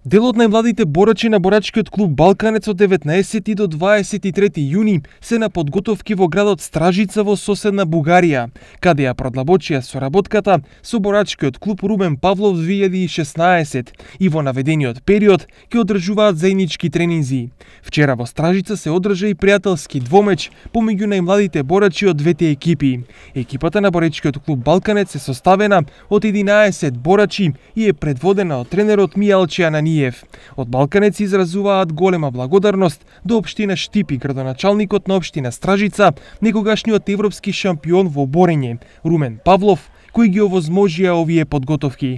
Дел од најмладите борачи на борачкиот клуб Балканец од 19 до 23 јуни се на подготовки во градот Стражица во соседна Бугарија, каде ја продлабочија соработката со борачкиот клуб Румен Павлов 2016 и во наведениот период ќе одржуваат заеднички тренинзи. Вчера во Стражица се одржа и пријателски двомеч помеѓу најмладите борачи од двете екипи. Екипата на борачкиот клуб Балканец е составена од 11 борачи и е предводена од тренерот Мијалчија на Ниев. Од Балканец изразуваат голема благодарност до општина Штипи, градоначалникот на општина Стражица, некогашниот европски шампион во борење, Румен Павлов, кој ги овозможија овие подготовки.